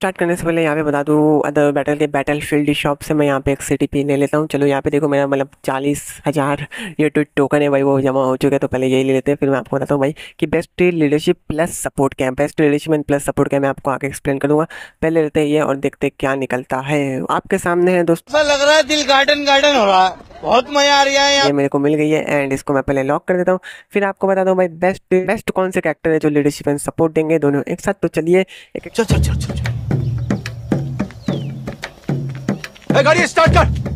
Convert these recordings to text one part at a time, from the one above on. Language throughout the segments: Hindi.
स्टार्ट करने से पहले यहाँ पे बता दूँ अदर बैटल के बैटल फील्ड शॉप से मैं यहाँ पे एक सिटी पी ले लेता हूँ चलो यहाँ पे देखो मेरा मतलब चालीस हज़ार ये टू टोकन है भाई वो जमा हो चुका है तो पहले यही ले लेते हैं फिर मैं आपको बताता हूँ भाई कि best leadership plus support camp best leadership and plus support camp मैं आपको आगे एक्सप्लेन करूँगा पहले लेते हैं ये और देखते क्या निकलता है आपके सामने है दोस्तों लग रहा है दिल गार्डन गार्डन हो रहा है बहुत मजा आ रहा है ये मेरे को मिल गई है एंड इसको मैं पहले लॉक कर देता हूँ फिर आपको बता दूँ भाई बेस्ट बेस्ट कौन से कैरेक्टर है जो लीडरशिप एंड सपोर्ट देंगे दोनों एक साथ तो चलिए एक चल चल चल चल गाड़ी स्टार्ट कर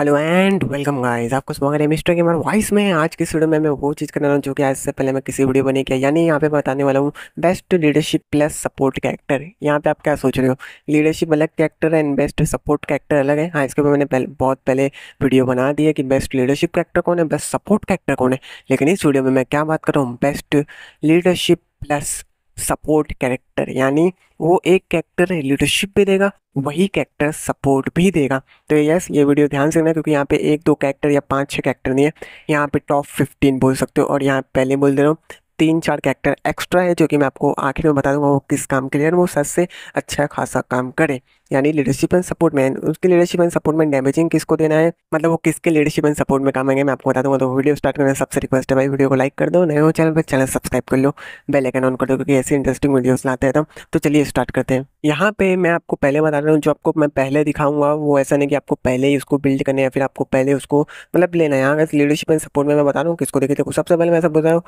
हेलो एंड वेलकम गाइस आपको स्वागत है मिस्टर गेमर वॉइस में आज की वीडियो में मैं वो चीज़ करने वाला हूँ जो कि आज से पहले मैं किसी वीडियो में नहीं किया यानी यहाँ पे बताने वाला हूँ best leadership plus support character यहाँ पे आप क्या सोच रहे हो लीडरशिप अलग कैरेक्टर है एंड बेस्ट सपोर्ट कैरेक्टर अलग है हाँ इसके ऊपर मैंने पहले बहुत पहले वीडियो बना दी कि बेस्ट लीडरशिप कैरेक्टर कौन है बेस्ट सपोर्ट कैरेक्टर कौन है लेकिन इस वीडियो में मैं क्या बात कर रहा हूँ best leadership plus support character यानी वो एक कैरेक्टर लीडरशिप भी देगा वही कैरेक्टर सपोर्ट भी देगा तो यस ये वीडियो ध्यान से रखना क्योंकि यहाँ पे एक दो कैरेक्टर या पांच छह कैरेक्टर नहीं है यहाँ पे टॉप फिफ्टीन बोल सकते हो और यहाँ पहले बोल दे रहा हूँ तीन चार कैरेक्टर एक्स्ट्रा है जो कि मैं आपको आखिर में बता दूंगा वो किस काम के लिए और वो सच से अच्छा खासा काम करे यानी लीडरशिप एंड सपोर्ट मैन उसके लीडरशिप एंड सपोर्ट में डैमेजिंग किसको देना है मतलब वो किसके लीडरशिप एंड सपोर्ट में काम आएंगे मैं आपको बता दूंगा तो वीडियो स्टार्ट करने सबसे रिक्वेस्ट है भाई वीडियो को लाइक कर दो नए हो चैनल पर चैनल सब्सक्राइब कर लो बेल आइकन ऑन कर दो क्योंकि ऐसे इंटरेस्टिंग वीडियो लाते हैं तो, तो चलिए स्टार्ट करते हैं यहाँ पे मैं आपको पहले बता रहा हूँ जो आपको मैं पहले दिखाऊंगा वो ऐसा नहीं कि आपको पहले ही उसको बिल्ड करने या फिर आपको पहले उसको मतलब लेना है यहाँ लीडरशिप एंड सपोर्ट में मैं बता रहा हूँ किसको देखे देखो सबसे पहले मैं सब बता रहा हूँ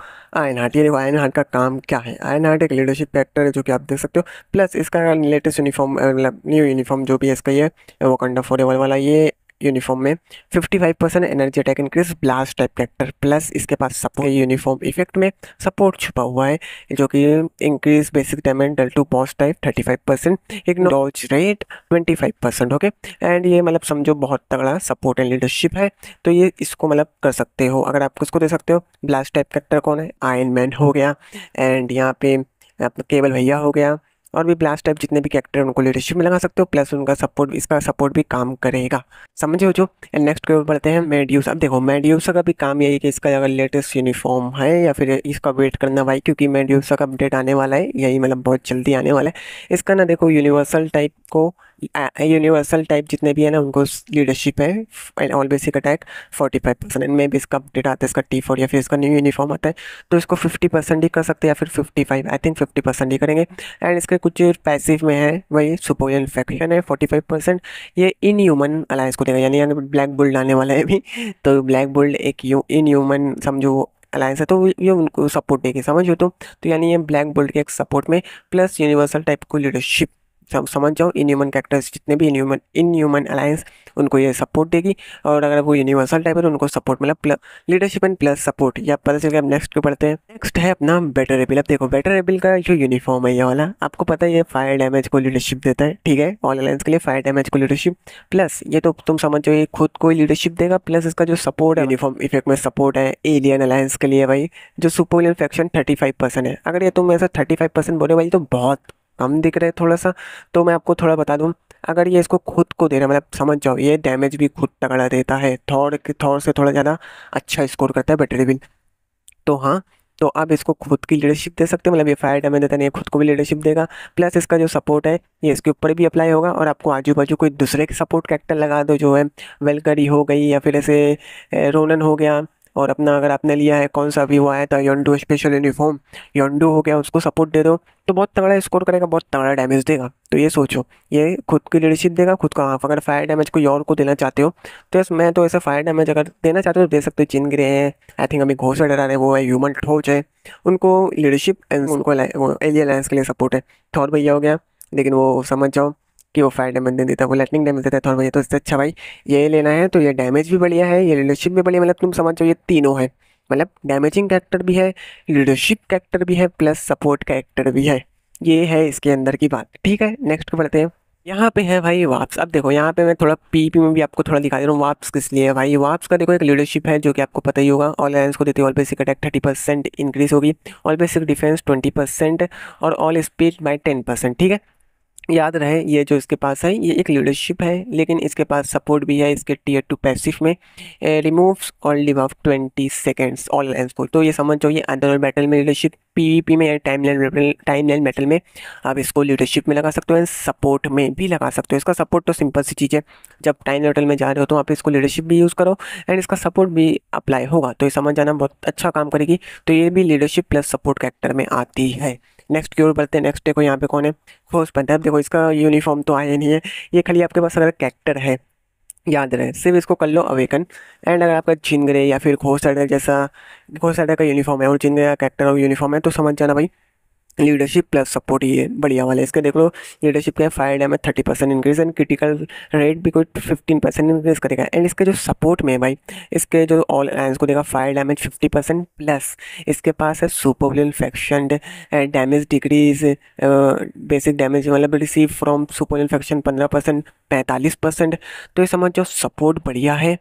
आयन हार्ट ये देखो आयन हार्ट का काम क्या है आयन हार्ट एक लीडरशिप एक्टर है जो कि आप देख सकते हो प्लस इसका लेटेस्ट यूनिफॉर्म मतलब न्यू यूनिफॉर्म जो भी है इसका ये वो कंडा फोरेबल वाला ये यूनिफॉर्म में 55 percent energy attack increase blast type character plus इसके पास सपोर्ट यूनिफॉर्म इफेक्ट में सपोर्ट छुपा हुआ है जो कि increase basic damage dealt to boss type 35 percent dodge rate 25 percent okay and ये मतलब समझो बहुत तगड़ा सपोर्ट एंड लीडरशिप है तो ये इसको मतलब कर सकते हो अगर आप किसको दे सकते हो ब्लास्ट टाइप कैरेक्टर कौन है आयन मैन हो गया एंड यहाँ पे केवल भैया हो गया और भी ब्लास्ट टाइप जितने भी कैरेक्टर उनको लीडरशिप में लगा सकते हो प्लस उनका सपोर्ट इसका सपोर्ट भी काम करेगा समझे हो जो एंड नेक्स्ट की पढ़ते हैं मेड्यूस अब देखो मेड्यूसा का भी काम यही है कि इसका अगर लेटेस्ट यूनिफॉर्म है या फिर इसका वेट करना भाई क्योंकि मेड्यूसा का अपडेट आने वाला है यही मतलब बहुत जल्दी आने वाला है इसका ना देखो यूनिवर्सल टाइप को यूनिवर्सल टाइप जितने भी है ना उनको लीडरशिप है एंड ऑल एक attack forty five percent and maybe इसका अपडेट आता है इसका टी फोर या फिर इसका न्यू यूनिफॉर्म आता है तो इसको फिफ्टी परसेंट ही कर सकते हैं या फिर fifty five I think fifty percent ही करेंगे एंड इसके कुछ पैसिव में है वही सुपोल इन्फेक्शन है फोर्टी फाइव परसेंट ये इन ह्यूमन अलायंस को देगा यानी यानी ब्लैक बोल्ड आने वाला है अभी तो ब्लैक बोल्ड एक इन ह्यूमन समझो अलायंस है तो ये उनको सपोर्ट देगी समझो तो, तो यानी ये ब्लैक बोल्ड के एक सपोर्ट में प्लस यूनिवर्सल टाइप को लीडरशिप सब समझ जाओ इनह्यूमन कैरेक्टर्स जितने भी इनह्यूमन इनह्यूमन अलायंस उनको ये सपोर्ट देगी और अगर वो यूनिवर्सल टाइप है तो उनको सपोर्ट मिला लीडरशिप एंड प्लस सपोर्ट या पता चल गया आप नेक्स्ट को पढ़ते हैं नेक्स्ट है अपना बेटर एबिल अब देखो बेटर एबिल का जो यूनिफॉर्म है ये वाला आपको पता है ये फायर डैमेज को लीडरशिप देता है ठीक है ऑल अलायंस के लिए फायर डैमेज को लीडरशिप प्लस ये तो तुम समझो ये खुद को ही लीडरशिप देगा प्लस इसका जो सपोर्ट है यूनिफॉर्म इफेक्ट में सपोर्ट है एलियन अलायंस के लिए भाई जो super faction thirty five percent है अगर ये तुम ऐसा थर्टी फाइव परसेंट बोले भाई तो बहुत कम दिख रहे थोड़ा सा तो मैं आपको थोड़ा बता दूँ अगर ये इसको खुद को दे रहा है मतलब समझ जाओ ये डैमेज भी खुद तगड़ा देता है थौर थौर से थोड़ा ज़्यादा अच्छा स्कोर करता है बैटरी बिल तो हाँ तो आप इसको खुद की लीडरशिप दे सकते हो मतलब ये फायर डैमेज देता नहीं खुद को भी लीडरशिप देगा प्लस इसका जो सपोर्ट है ये इसके ऊपर भी अप्लाई होगा और आपको आजू बाजू कोई दूसरे के सपोर्ट कैरेक्टर लगा दो जो है वेलकरी हो गई या फिर ऐसे रोनन हो गया और अपना अगर आपने लिया है कौन सा भी हुआ है तो योंडो स्पेशल यूनिफॉर्म योंडो हो गया उसको सपोर्ट दे दो तो बहुत तगड़ा स्कोर करेगा बहुत तगड़ा डैमेज देगा तो ये सोचो ये खुद की लीडरशिप देगा खुद का हाफ अगर फायर डैमेज कोई और को देना चाहते हो तो यस मैं तो ऐसे फायर डैमेज अगर देना चाहते हो तो दे सकते हो चिन गिरे हैं आई थिंक अभी घोषणा डरा रहे वो है ह्यूमन ठोच है उनको लीडरशिप उनको एलियन लाइन्स के लिए सपोर्ट है थौर भैया हो गया लेकिन वो समझ जाओ कि वो फायर डैमेज नहीं देता वो लाइटनिंग डैमेज देता है थोड़ा भैया तो इससे अच्छा भाई ये लेना है तो ये डैमेज भी बढ़िया है ये रिलेशनशिप भी बढ़िया मतलब तुम समझ जाओ ये तीनों है मतलब डैमेजिंग कैरेक्टर भी है लीडरशिप कैरेक्टर भी है प्लस सपोर्ट कैरेक्टर भी है ये है इसके अंदर की बात ठीक है नेक्स्ट को बढ़ते हैं यहाँ पे है भाई वाप्स अब देखो यहाँ पे मैं थोड़ा पी पी में भी आपको थोड़ा दिखा दे रहा हूँ वाप्स किस लिए है भाई वाप्स का देखो एक लीडरशिप है जो कि आपको पता ही होगा ऑल एलायंस को देते all basic attack thirty percent increase होगी all basic defence twenty percent और all speed by ten percent ठीक है याद रहे ये जो इसके पास है ये एक लीडरशिप है लेकिन इसके पास सपोर्ट भी है इसके टीयर टू पैसिव में रिमूव्स और live off twenty seconds all lines को तो ये समझ जाओ ये अदर बैटल में लीडरशिप पीवीपी में या timeline timeline battle में आप इसको लीडरशिप में लगा सकते हो एंड सपोर्ट में भी लगा सकते हो इसका सपोर्ट तो सिंपल सी चीज़ है जब टाइम बैटल में जा रहे हो तो आप इसको लीडरशिप भी यूज़ करो एंड इसका सपोर्ट भी अप्लाई होगा तो ये समझ जाना बहुत अच्छा काम करेगी तो ये भी लीडरशिप प्लस सपोर्ट कैरेक्टर में आती है नेक्स्ट की ओर बढ़ते हैं नेक्स्ट देखो यहाँ पे कौन है खोज बनता है अब देखो इसका यूनिफॉर्म तो आया नहीं है ये खाली आपके पास अगर कैरेक्टर है याद रहे सिर्फ इसको कर लो अवेकन एंड अगर आपका छिनगरे या फिर घोष जैसा घोष का यूनिफॉर्म है और छिनगरे का कैरेक्टर और यूनिफॉर्म है तो समझ जाना भाई लीडरशिप प्लस सपोर्ट ये बढ़िया वाला है इसका देख लो लीडरशिप के fire damage thirty percent increase and critical rate भी कोई फिफ्टीन परसेंट इंक्रीज करेगा एंड इसके जो सपोर्ट में भाई इसके जो ऑल एलायंस को देगा fire damage fifty percent plus इसके पास है super infection damage decrease basic damage मतलब रिसीव फ्रॉम सुपर इन्फेक्शन पंद्रह परसेंट पैंतालीस परसेंट तो ये समझ जो सपोर्ट बढ़िया है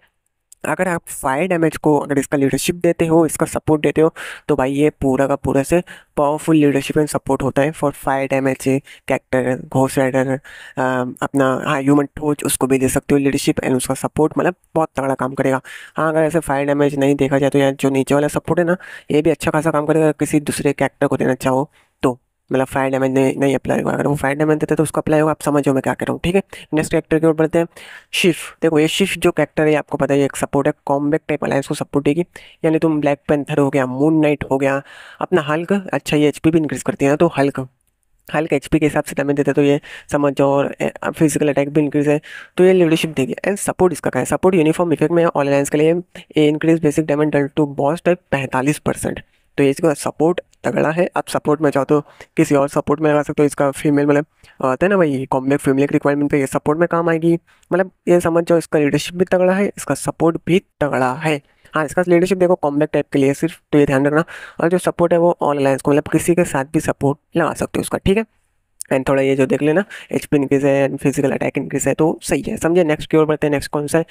अगर आप फायर डैमेज को अगर इसका लीडरशिप देते हो इसका सपोर्ट देते हो तो भाई ये पूरा का पूरा से पावरफुल लीडरशिप एंड सपोर्ट होता है for fire damage character Ghost Rider अपना हाँ ह्यूमन टोच उसको भी दे सकते हो लीडरशिप एंड उसका सपोर्ट मतलब बहुत तगड़ा काम करेगा हाँ अगर ऐसे फायर डैमेज नहीं देखा जाए तो यार जो नीचे वाला सपोर्ट है ना ये भी अच्छा खासा काम करेगा किसी दूसरे कैक्टर को देना चाहो मतलब फायर डैमेज नहीं नहीं अप्लाई होगा अगर वो फायर डैमेज देते तो उसको अप्लाई होगा आप समझो मैं क्या कर रहा हूँ ठीक है नेक्स्ट कैरेक्टर की ओर बढ़ते हैं शिफ देखो ये शिफ जो कैरेक्टर है आपको पता है एक सपोर्ट है कॉम्बैक टाइप अलायंस को सपोर्ट देगी यानी तुम ब्लैक पेंथर हो गया मून नाइट हो गया अपना हल्क अच्छा ये एच भी इंक्रीज़ करती है ना तो हल्क हल्के एच के हिसाब से डैमेज देते तो ये समझ जाओ और फिजिकल अटैक भी इंक्रीज है तो ये लीडरशिप देगी एंड सपोर्ट इसका क्या है सपोर्ट यूनिफॉर्म इफेक्ट में ऑल अलायंस के लिए increase basic damage dealt to boss type पैंतालीस परसेंट तो ये इसका सपोर्ट तगड़ा है आप सपोर्ट में चाहो तो किसी और सपोर्ट में लगा सकते हो इसका फीमेल मतलब आता है ना भाई कॉम्प्लेक्स फीमेल रिक्वायरमेंट पे ये सपोर्ट में काम आएगी मतलब ये समझ जाओ इसका लीडरशिप भी तगड़ा है इसका सपोर्ट भी तगड़ा है हाँ इसका लीडरशिप देखो कॉम्बैक टाइप के लिए सिर्फ तो ये ध्यान रखना और जो सपोर्ट है वो ऑल अलायंस को मतलब किसी के साथ भी सपोर्ट लगा सकते हो उसका ठीक है एंड थोड़ा ये जो देख लेना एच पी इंक्रीज है एंड फिजिकल अटैक इंक्रीज है तो सही है समझे नेक्स्ट की ओर बढ़ते हैं नेक्स्ट कौन सा है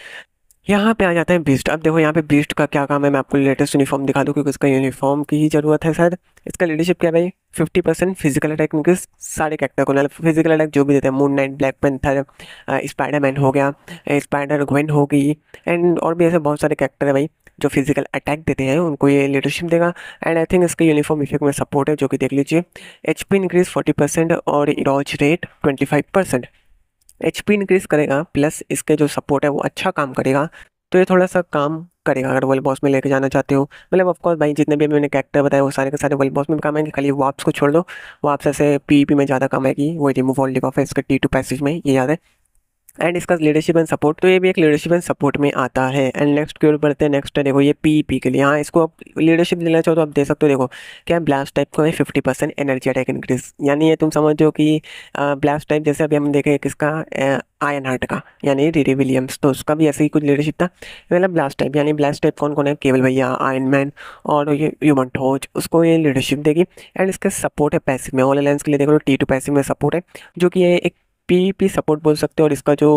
यहाँ पे आ जाता है बीस्ट अब देखो यहाँ पे बीस्ट का क्या काम है मैं आपको लेटेस्ट यूनिफॉर्म दिखा दूँ क्योंकि इसका यूनिफॉर्म की ही जरूरत है शायद इसका लीडरशिप क्या भाई fifty percent physical attack mean सारे कैरेक्टर को फिजिकल अटैक जो भी देते हैं Moon Knight Black Panther Spiderman हो गया स्पाइडर ग्वेन हो गई एंड और भी ऐसे बहुत सारे कैरेक्टर है भाई जो फिजिकल अटैक देते हैं उनको ये लीडरशिप देगा एंड आई थिंक इसके यूनिफॉर्म इफेक्ट में सपोर्ट है जो कि देख लीजिए H P increase forty percent और erase rate twenty five percent H increase करेगा प्लस इसके जो सपोर्ट है वो अच्छा काम करेगा तो ये थोड़ा सा काम करेगा अगर वर्ल्ड बॉस में लेके जाना चाहते हो मतलब ऑफकोर्स भाई जितने भी मैंने कैरेक्टर बताए वो सारे के सारे वर्ल्ड बॉस में काम आएंगे खाली वापस को छोड़ दो वापस ऐसे पी e में ज़्यादा काम आएगी वो रिमूव ऑल लिकॉफ है इसके टी टू पैसेज में ये याद है एंड इसका लीडरशिप एंड सपोर्ट तो ये भी एक लीडरशिप एंड सपोर्ट में आता है एंड नेक्स्ट क्यों बढ़ते हैं नेक्स्ट है देखो ये पी पी e के लिए हाँ इसको आप लीडरशिप लेना चाहो तो आप दे सकते हो देखो क्या ब्लास्ट टाइप को है fifty percent energy attack increase यानी ये तुम समझो कि ब्लास्ट टाइप जैसे अभी हम देखे किसका आयन हार्ट का यानी रिरी विलियम्स तो उसका भी ऐसे ही कुछ लीडरशिप था मतलब ब्लास्ट टाइप यानी ब्लास्ट टाइप कौन कौन है केवल भैया आयन मैन और ये ह्यूमन ठोज उसको ये लीडरशिप देगी एंड इसका सपोर्ट है पैसिव में ऑल अलायंस के लिए देखो टी टू पैसिव में सपोर्ट है जो कि ये एक पी पी सपोर्ट बोल सकते हो और इसका जो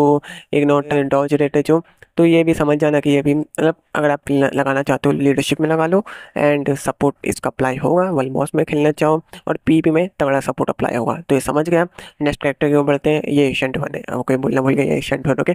एक नॉट डॉज रेट है जो तो ये भी समझ जाना कि ये भी मतलब अगर आप लगाना चाहते हो लीडरशिप में लगा लो एंड सपोर्ट इसका अप्लाई होगा बॉस में खेलना चाहो और पी पी में तगड़ा सपोर्ट अप्लाई होगा तो ये समझ गया नेक्स्ट करेक्टर क्यों बढ़ते हैं ये एशियंट वन है कोई बोलना भूल गया एशियंट वन ओके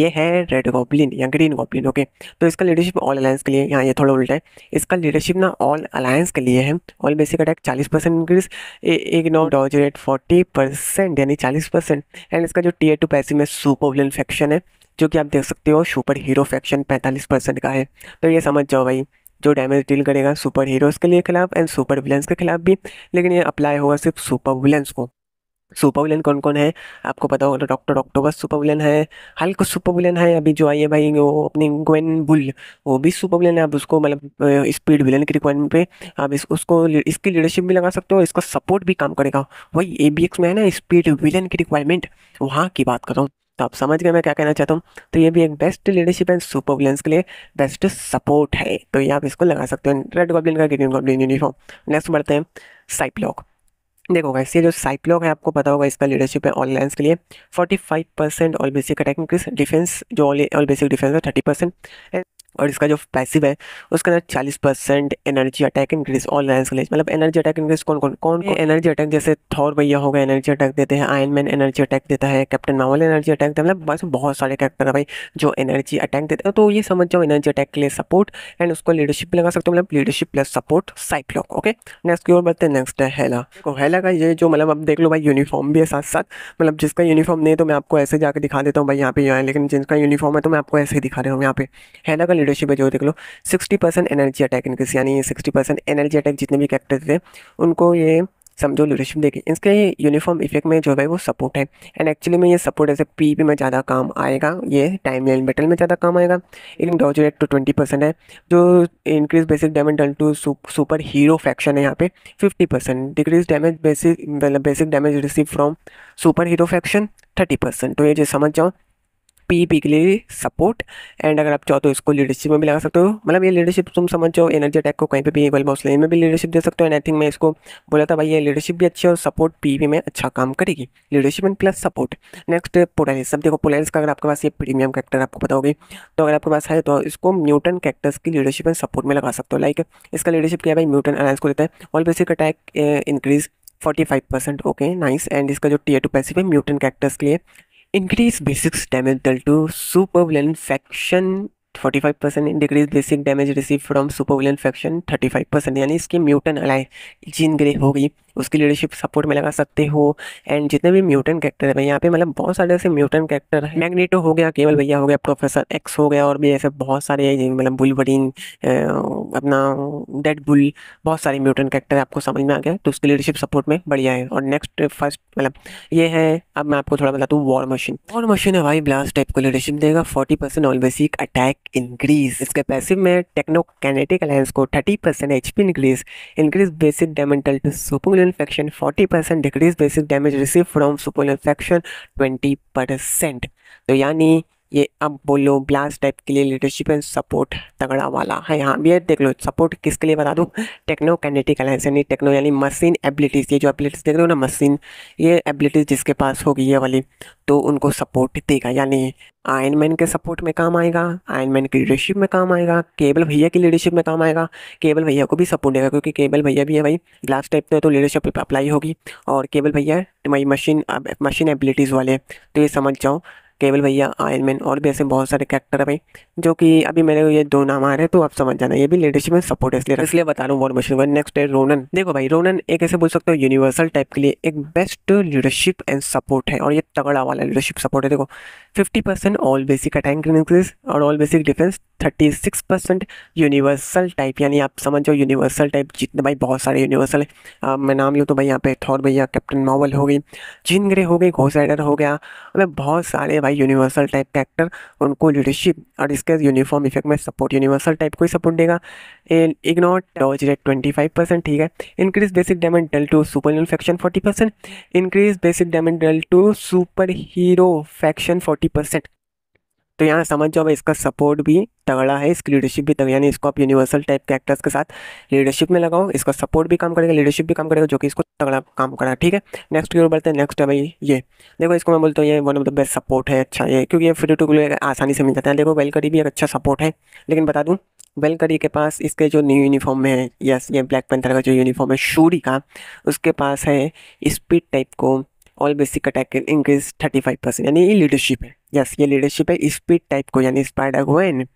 ये है रेड गॉबलिन या ग्रीन गॉबलिन ओके तो इसका लीडरशिप ऑल अलायंस के लिए यहाँ ये थोड़ा उल्टा है इसका लीडरशिप ना ऑल अलायंस के लिए है ऑल बेसिक अटैक चालीस percent increase no dodge rate forty percent यानी चालीस परसेंट एंड इसका जो टी ए टू पैसिव में सुपर फैक्शन है जो कि आप देख सकते हो सुपर हीरो फैक्शन पैंतालीस परसेंट का है तो ये समझ जाओ भाई जो डैमेज डील करेगा सुपर हीरोज़ के लिए खिलाफ एंड सुपर विलन्स के खिलाफ भी लेकिन ये अप्लाई होगा सिर्फ सुपर विलन्स को सुपर विलन कौन कौन है आपको पता होगा डॉक्टर ऑक्टोबस सुपर विलन है हल्क सुपर विलन है अभी जो आई है भाई वो अपनी ग्वेन बुल वो भी सुपर विलन है आप उसको मतलब स्पीड विलन की रिक्वायरमेंट पे आप इस उसको इसकी लीडरशिप भी लगा सकते हो इसका सपोर्ट भी काम करेगा वही ए में है ना स्पीड विलन की रिक्वायरमेंट वहाँ की बात कर रहा हूँ तो आप समझ गए मैं क्या कहना चाहता हूँ तो ये भी एक बेस्ट लीडरशिप एंड सुपरविलेंस के लिए बेस्ट सपोर्ट है तो ये आप इसको लगा सकते हो रेड गॉब्लिन का ग्रीन गॉब्लिन यूनिफॉर्म नेक्स्ट बढ़ते हैं साइपलॉक देखो गाइस ये जो साइपलॉग है आपको पता होगा इसका लीडरशिप है ऑल के लिए 45 percent all basic attack increase defence जो ऑल बेसिक डिफेंस है 30 परसेंट और इसका जो पैसिव है उसके अंदर चालीस percent energy attack increase all line कलेज मतलब एनर्जी अटैक इंक्रीज कौन कौन कौन कौन एनर्जी अटैक जैसे थॉर भैया हो गए एनर्जी अटैक देते हैं आयन मैन एनर्जी अटैक देता है कैप्टन मावल एनर्जी अटैक देता है मतलब बस बहुत सारे कैरेक्टर है भाई जो एनर्जी अटैक देते हैं तो ये समझ जाओ एनर्जी अटैक के लिए सपोर्ट एंड उसको लीडरशिप भी लगा सकते हो मतलब leadership plus support Psylocke okay next की ओर बढ़ते हैं नेक्स्ट है हेला को तो का ये जो मतलब अब देख लो भाई यूनिफॉर्म भी है साथ साथ मतलब जिसका यूनिफॉर्म नहीं है तो मैं आपको ऐसे जाकर दिखा देता हूँ भाई यहाँ पे यहाँ लेकिन जिसका यूनिफॉर्म है तो मैं आपको ऐसे ही दिखा रहा हूँ यहाँ पे हेला का लीडरशिप है जो देख लो सिक्सटी परसेंट एनर्जी अटैक इनके यानी सिक्सटी परसेंट एनर्जी अटैक जितने भी कैरेक्टर थे उनको ये समझो लीडरशिप देखिए इसके यूनिफॉर्म इफेक्ट में जो है वो सपोर्ट है एंड एक्चुअली में ये सपोर्ट ऐसे पी पी में ज़्यादा काम आएगा ये टाइम लाइन बैटल में ज़्यादा काम आएगा in dodge rate to twenty percent है जो increase basic damage done to super hero faction है यहाँ पे fifty percent decrease damage basic basic damage receive from super hero faction thirty percent तो ये जो समझ जाओ पी पी के लिए सपोर्ट एंड अगर आप चाहो तो इसको लीडरशिप में भी लगा सकते हो मतलब ये लीडरशिप तुम समझ जाओ एनर्जी अटैक को कहीं पे भी इक्वल बाउस में भी लीडरशिप दे सकते हो एंड आई थिंक मैं इसको बोला था भाई ये लीडरशिप भी अच्छी है और सपोर्ट पी में अच्छा काम करेगी leadership and plus support next Polaris अब देखो पोलारिस का अगर आपके पास ये प्रीमियम कैक्टर आपको पता होगी तो अगर आपके पास है तो इसको म्यूटन कैरेक्टर्स की लीडरशिप एंड सपोर्ट में लगा सकते हो लाइक इसका लीडरशिप क्या है भाई म्यूटन अलायंस को देता है all basic attack increase forty five percent okay nice and इसका जो टीए टू पैसिव है म्यूटेंट कैरेक्टर्स के लिए Increase basic damage dealt to super villain faction 45 percent decrease basic damage receive from super villain faction 35 percent यानी इसकी म्यूटन अलाई जीन ग्रे हो गई उसकी लीडरशिप सपोर्ट में लगा सकते हो एंड जितने भी म्यूटन कैरेक्टर है यहाँ पे मतलब बहुत सारे ऐसे म्यूटन कैरेक्टर है मैग्नेटो हो गया केवल भैया हो गया प्रोफेसर एक्स हो गया और भी ऐसे बहुत सारे मतलब बुल बुलवरीन अपना डेड बुल बहुत सारे म्यूटन कैरेक्टर आपको समझ में आ गया तो उसकी लीडरशिप सपोर्ट में बढ़िया है और नेक्स्ट फर्स्ट मतलब ये है अब मैं आपको थोड़ा बताता हूँ वॉर मशीन वॉर मशीन है भाई ब्लास्ट टाइप को लीडरशिप देगा forty percent always seek attack increase इसके पैसिव में टेक्नो कैनेटिक अलायंस को thirty percent H P increase increase basic damage dealt to super infection 40% decreased basic damage received from supple infection 20% तो यानी ये अब बोलो ब्लास्ट टाइप के लिए लीडरशिप एंड सपोर्ट तगड़ा वाला है यहाँ भी देख लो सपोर्ट किसके लिए बता दूँ टेक्नो कैनेटिक अलायंस यानी टेक्नो यानी मशीन एबिलिटीज़ ये जो एबिलिटीज़ देख रहे हो ना मशीन ये एबिलिटीज़ जिसके पास होगी ये वाली तो उनको सपोर्ट देगा यानी आयन मैन के सपोर्ट में काम आएगा आयन मैन की लीडरशिप में काम आएगा केबल भैया की लीडरशिप में काम आएगा केबल भैया को भी सपोर्ट देगा क्योंकि केबल भैया भी है भाई ग्लास टाइप में तो लीडरशिप अप्लाई होगी और केबल भैया मशीन मशीन एबिलिटीज़ वाले तो ये समझ जाओ केवल भैया मैन और भी ऐसे बहुत सारे कैरेक्टर है भाई जो कि अभी मेरे ये दो नाम आ रहे हैं तो आप समझ जाना ये भी लीडरशिप में सपोर्ट इसलिए इसलिए बता रहा हूँ वॉर मशीन वन नेक्स्ट है रोनन देखो भाई रोनन एक ऐसे बोल सकते हो यूनिवर्सल टाइप के लिए एक बेस्ट लीडरशिप एंड सपोर्ट है और ये तगड़ा वाला लीडरशिप सपोर्ट है देखो fifty percent all basic attack increase और all basic defence thirty six percent universal type यानी आप समझ जाओ यूनिवर्सल टाइप जितने भाई बहुत सारे यूनिवर्सल है मैं नाम लूँ तो भाई यहाँ पे थॉर भैया कैप्टन मॉवल हो गई जीन ग्रे हो गई घोष राइडर हो गया मतलब बहुत सारे भाई यूनिवर्सल टाइप के एक्टर उनको लीडरशिप और इसके यूनिफॉर्म इफेक्ट में सपोर्ट यूनिवर्सल टाइप को ही सपोर्ट देगा ignore dodge rate twenty five percent ठीक है increase basic damage dealt to super faction forty percent increase basic damage dealt to super hero faction forty forty percent तो यहाँ समझ जाओ इसका सपोर्ट भी तगड़ा है इसकी लीडरशिप भी तगड़ी यानी इसको आप यूनिवर्सल टाइप के एक्टर्स के साथ लीडरशिप में लगाओ इसका सपोर्ट भी काम करेगा लीडरशिप भी काम करेगा जो कि इसको तगड़ा काम करा ठीक है नेक्स्ट की ओर बढ़ते हैं नेक्स्ट है भाई ये देखो इसको मैं बोलता हूँ ये one of the best support है अच्छा ये क्योंकि ये फ्री टू क्लियर आसानी से मिल जाता है देखो वेलकरी भी एक अच्छा सपोर्ट है लेकिन बता दूँ वेलकरी के पास इसके जो न्यू यूनिफॉर्म में है यस ये ब्लैक पेंथर का जो यूनिफॉर्म है शूरी का उसके पास है स्पीड टाइप को all basic attack can increase thirty five percent यानी ये लीडरशिप है यस ये लीडरशिप है स्पीड टाइप को यानी स्पाइडागोन गोइन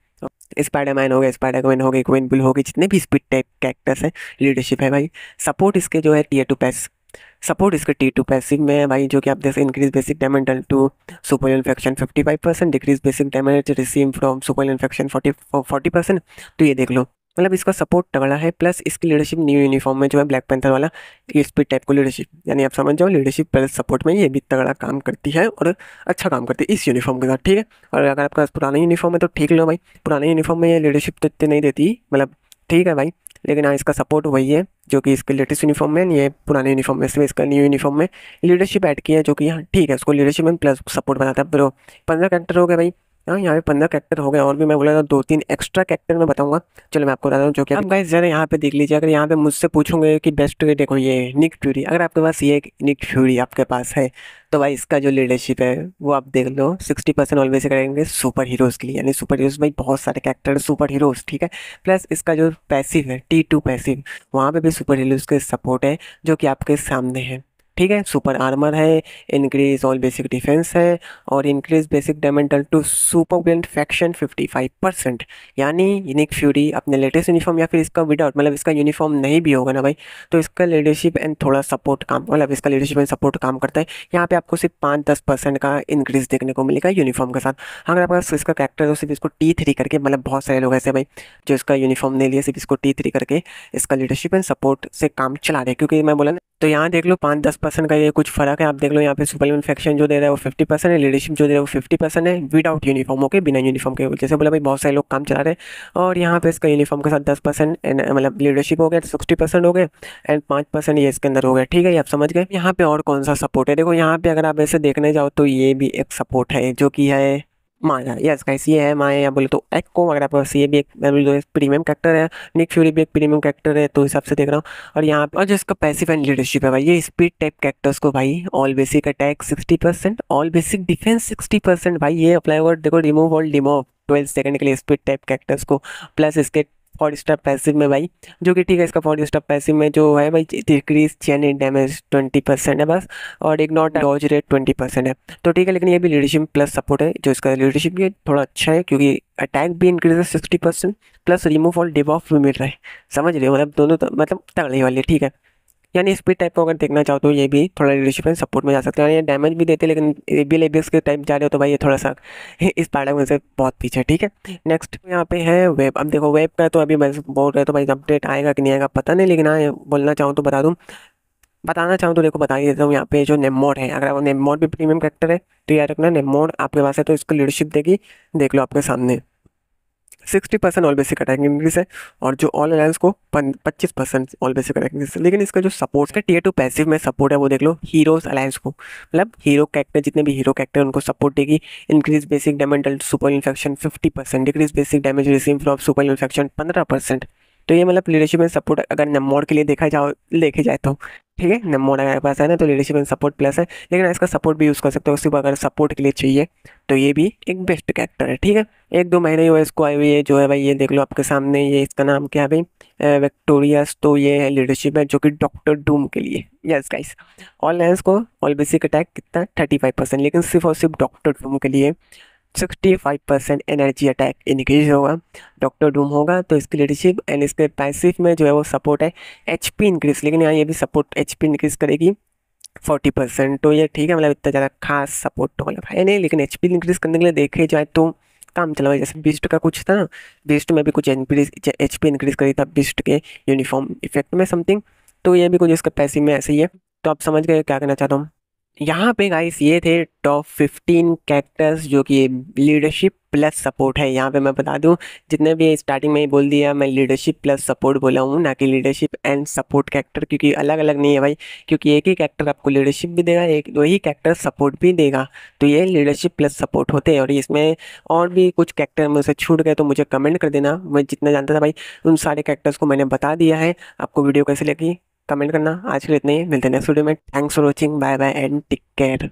स्पाइडरमैन हो गया स्पाइडरमैन हो गए क्विन बुल हो गए जितने भी स्पीड टाइप कैरेक्टर्स हैं लीडरशिप है भाई सपोर्ट इसके जो है टी टू पैस सपोर्ट इसके टी टू पैसिव में है भाई जो कि आप जैसे increase basic damage dealt to super infection fifty five percent decrease basic damage receive from super infection forty forty percent तो ये देख लो मतलब इसका सपोर्ट तगड़ा है प्लस इसकी लीडरशिप न्यू यूनिफॉर्म में जो है ब्लैक पेंथर वाला यूएसपी टाइप को लीडरशिप यानी आप समझ जाओ लीडरशिप प्लस सपोर्ट में ये भी तगड़ा काम करती है और अच्छा काम करती है इस यूनिफॉर्म के साथ ठीक है और अगर आपका पुराना यूनिफॉर्म है तो ठीक लो भाई पुराने यूनिफॉर्म में ये लीडरशिप तो इतनी नहीं देती मतलब ठीक है भाई लेकिन हाँ इसका सपोर्ट वही है जो कि इसके लेटेस्ट यूनिफॉर्म में ये पुराने यूनिफॉर्म में इसमें इसका न्यू यूनिफॉर्म में लीडरशिप ऐड की है जो कि हाँ ठीक है उसको लीडरशिप में प्लस सपोर्ट बनाता है ब्रो पंद्रह कैरेक्टर हो गया भाई यार हाँ, यहाँ पे पंद्रह कैरेक्टर हो गए और भी मैं बोला था दो तीन एक्स्ट्रा कैरेक्टर मैं बताऊंगा चलो मैं आपको बता रहा हूँ जो कि आप गाइस ज़रा यहाँ पे देख लीजिए अगर यहाँ पे मुझसे पूछूंगे कि बेस्ट देखो ये निक फ्यूरी अगर आपके पास ये एक निक फ्यूरी आपके पास है तो भाई इसका जो लीडरशिप है वो आप देख लो सिक्सटी परसेंट ऑलवेज करेंगे सुपर हीरोज़ के लिए यानी सुपर हीरोज़ भाई बहुत सारे कैरेक्टर सुपर हीरोज़ ठीक है प्लस इसका जो पैसिव है टी टू पैसिव वहाँ पर भी सुपर हीरोज़ के सपोर्ट है जो कि आपके सामने है ठीक है सुपर आर्मर है इंक्रीज ऑल बेसिक डिफेंस है और increase basic damage dealt to super grand faction 55 percent यानी यूनिक फ्यूरी अपने लेटेस्ट यूनिफॉर्म या फिर इसका विदाउट मतलब इसका यूनिफॉर्म नहीं भी होगा ना भाई तो इसका लीडरशिप एंड थोड़ा सपोर्ट काम मतलब इसका लीडरशिप एंड सपोर्ट काम करता है यहाँ पे आपको सिर्फ पाँच दस परसेंट का इंक्रीज देखने को मिलेगा यूनिफॉर्म के साथ अगर आपके पास इसका कैरेक्टर हो सिर्फ इसको टी थ्री करके मतलब बहुत सारे लोग ऐसे भाई जो इसका यूनिफॉर्म नहीं लिया सिर्फ इसको टी थ्री करके इसका लीडरशिप एंड सपोर्ट से काम चला रहे क्योंकि मैं बोला ना तो यहाँ देख लो पाँच दस परसेंट का ये कुछ फर्क है आप देख लो यहाँ पे सुप्रीम इन्फेक्शन जो दे रहा है वो फिफ्टी परसेंट है लीडरशिप जो दे रहा है वो फिफ्टी परसेंट है विदाउट यूनिफॉर्म ओके बिना यूनिफॉर्म के जैसे बोला भाई बहुत सारे लोग काम चला रहे हैं और यहाँ पे इसका यूनिफॉर्म के साथ दस परसेंट मतलब लीडरशिप हो गया तो सिक्सटी परसेंट हो गए एंड पाँच परसेंट ये इसके अंदर हो गया ठीक है ये आप समझ गए यहाँ पे और कौन सा सपोर्ट है देखो यहाँ पे अगर आप ऐसे देखने जाओ तो ये भी एक सपोर्ट है जो कि है माया यस गाइस ये है माया या बोले तो को वगैरह आप ये भी एक बोले तो प्रीमियम कैरेक्टर है निक फ्यूरी भी एक प्रीमियम कैरेक्टर है तो हिसाब से देख रहा हूँ और यहाँ पर और जो इसका पैसिव एंड लीडरशिप है भाई ये स्पीड टाइप कैरेक्टर्स को भाई all basic attack sixty percent all basic defence sixty percent भाई ये अप्लाई वर्ड देखो remove all debuff twelfth second के लिए स्पीड टाइप कैरेक्टर्स को प्लस इसके फॉर स्टार पैसिव में भाई जो कि ठीक है इसका फॉर स्टार पैसिव में जो है भाई decrease chain damage twenty percent है बस और ignore dodge rate twenty percent है तो ठीक है लेकिन ये भी लीडरशिप प्लस सपोर्ट है जो इसका लीडरशिप भी थोड़ा अच्छा है क्योंकि अटैक भी इंक्रीज है sixty percent plus remove all debuff भी मिल रहा है समझ रहे हो मतलब दोनों तो मतलब तगड़ी वाली ठीक है यानी स्पीड टाइप को अगर देखना चाहो तो ये भी थोड़ा लीडरशिप एंड सपोर्ट में जा सकते हैं यानी डैमेज भी देते लेकिन बिल एबियस के टाइम जा रहे हो तो भाई ये थोड़ा सा इस में से बहुत पीछे ठीक है नेक्स्ट यहाँ पे है वेब अब देखो वेब का तो अभी मैं बोल रहे तो भाई अपडेट आएगा कि नहीं आएगा पता नहीं लेकिन हाँ बोलना चाहूँ तो बता दूँ बताना चाहूँ तो देखो बता ही देता हूँ यहाँ पे जो नेमोड है अगर आप नेमोड भी प्रीमियम करेक्टर है तो याद रखना नेमोड आपके पास है तो इसको लीडरशिप देगी देख लो आपके सामने sixty percent all basic attacking increase है और जो ऑल अलायंस को पच्चीस percent all basic attacking increase है लेकिन इसका जो सपोर्ट का टीयर टू पैसिव में सपोर्ट है वो देख लो हीरोज अलायंस को मतलब हीरो कैरेक्टर जितने भी हीरो कैरेक्टर उनको सपोर्ट देगी इंक्रीज बेसिक डेमेंटल super infection fifty percent decrease basic damage receive from super infection पंद्रह परसेंट तो ये मतलब लीडरशिप में सपोर्ट अगर नमोड के लिए देखा जाओ देखे जाए तो ठीक है नमोना हमारे पास है ना तो लीडरशिप एंड सपोर्ट प्लस है लेकिन इसका सपोर्ट भी यूज़ कर सकते हो सिर्फ अगर सपोर्ट के लिए चाहिए तो ये भी एक बेस्ट कैरेक्टर है ठीक है एक दो महीने ही हुआ इसको आई हुई है जो है भाई ये देख लो आपके सामने ये इसका नाम क्या है भाई विक्टोरियास तो ये है लीडरशिप है जो कि डॉक्टर डूम के लिए यस गाइस ऑल लाइन्स को ऑल बेसिक अटैक कितना थर्टी फाइव परसेंट लेकिन सिर्फ और सिर्फ डॉक्टर डूम के लिए 65 परसेंट एनर्जी अटैक इंक्रीज होगा डॉक्टर डूम होगा तो इसकी लीडरशिप एंड इसके पैसिव में जो है वो सपोर्ट है एच पी इंक्रीज लेकिन यहाँ ये भी सपोर्ट एच पी इंक्रीज करेगी 40% परसेंट तो ये ठीक है मतलब इतना ज़्यादा खास सपोर्ट तो मतलब है नहीं लेकिन एच पी इंक्रीज़ करने के लिए देखे जाए तो काम चला हुआ जैसे बिस्ट का कुछ था ना बिस्ट में भी कुछ एच पी इंक्रीज़ करी था बिस्ट के यूनिफॉर्म इफेक्ट में समथिंग तो ये भी कुछ इसका पैसिव में ऐसे ही है तो आप समझ गए क्या कहना चाहता हूँ यहाँ पे गाइस ये थे टॉप 15 कैक्टस जो कि लीडरशिप प्लस सपोर्ट है यहाँ पे मैं बता दूँ जितने भी स्टार्टिंग में ही बोल दिया मैं लीडरशिप प्लस सपोर्ट बोला हूँ ना कि लीडरशिप एंड सपोर्ट कैक्टर क्योंकि अलग अलग नहीं है भाई क्योंकि एक ही कैक्टर आपको लीडरशिप भी देगा एक वही कैक्टर सपोर्ट भी देगा तो ये लीडरशिप प्लस सपोर्ट होते हैं और इसमें और भी कुछ कैक्टर मुझसे छूट गए तो मुझे कमेंट कर देना मैं जितना जानता था भाई उन सारे कैक्टर्स को मैंने बता दिया है आपको वीडियो कैसे लगी कमेंट करना आज के लिए इतना ही मिलते हैं नेक्स्ट वीडियो में thanks for watching bye bye and take care